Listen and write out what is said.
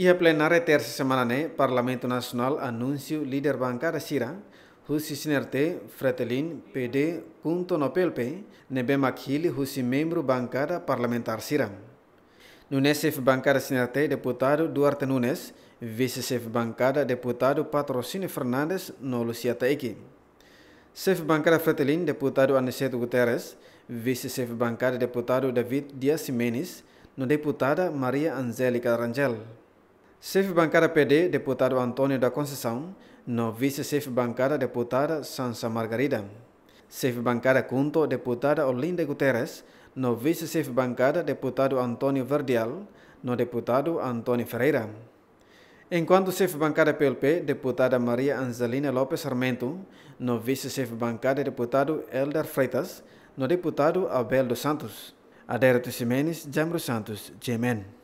Ia a terse terça semana Parlamento Nacional anúncio líder bancária Sira, husi sinerte fretelin PD punto nopelpe nebe makhili husi membro bancada parlamentar Sira. Nunesef bancada sinerte deputado Duarte Nunes, vice-chef bancada deputado Patrocínio Fernandes no Lucia Taiki. Chef bancada Fretelin deputado Aniceto Guterres, vice-chef bancada deputado David Dias Simenes, no deputada Maria Angélica Rangel. Chefe bancada PD, deputado Antônio da Conceição, no vice-chefe bancada, deputada Sansa Margarida. Chefe bancada Cunto, deputada Olinda Guterres, no vice-chefe bancada, deputado Antônio Verdial, no deputado Antônio Ferreira. Enquanto chefe bancada PLP, deputada Maria Angelina Lopes Armento, no vice-chefe bancada, deputado Elder Freitas, no deputado Abel dos Santos. Adérito Ximenes, Jambro Santos, GMN.